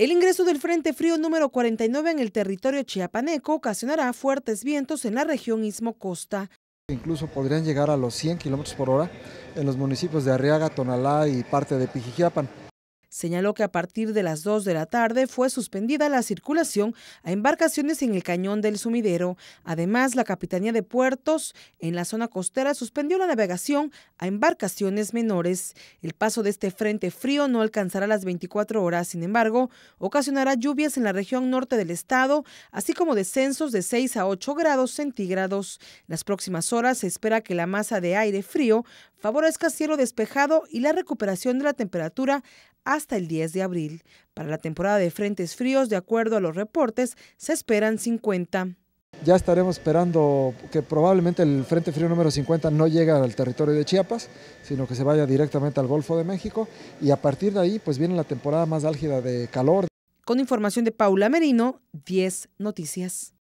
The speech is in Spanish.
El ingreso del Frente Frío número 49 en el territorio chiapaneco ocasionará fuertes vientos en la región ismo Costa. Incluso podrían llegar a los 100 kilómetros por hora en los municipios de Arriaga, Tonalá y parte de Pijijiapan. Señaló que a partir de las 2 de la tarde fue suspendida la circulación a embarcaciones en el cañón del sumidero. Además, la Capitanía de Puertos en la zona costera suspendió la navegación a embarcaciones menores. El paso de este frente frío no alcanzará las 24 horas, sin embargo, ocasionará lluvias en la región norte del estado, así como descensos de 6 a 8 grados centígrados. las próximas horas se espera que la masa de aire frío favorezca cielo despejado y la recuperación de la temperatura hasta el 10 de abril. Para la temporada de frentes fríos, de acuerdo a los reportes, se esperan 50. Ya estaremos esperando que probablemente el Frente Frío número 50 no llegue al territorio de Chiapas, sino que se vaya directamente al Golfo de México y a partir de ahí pues viene la temporada más álgida de calor. Con información de Paula Merino, 10 Noticias.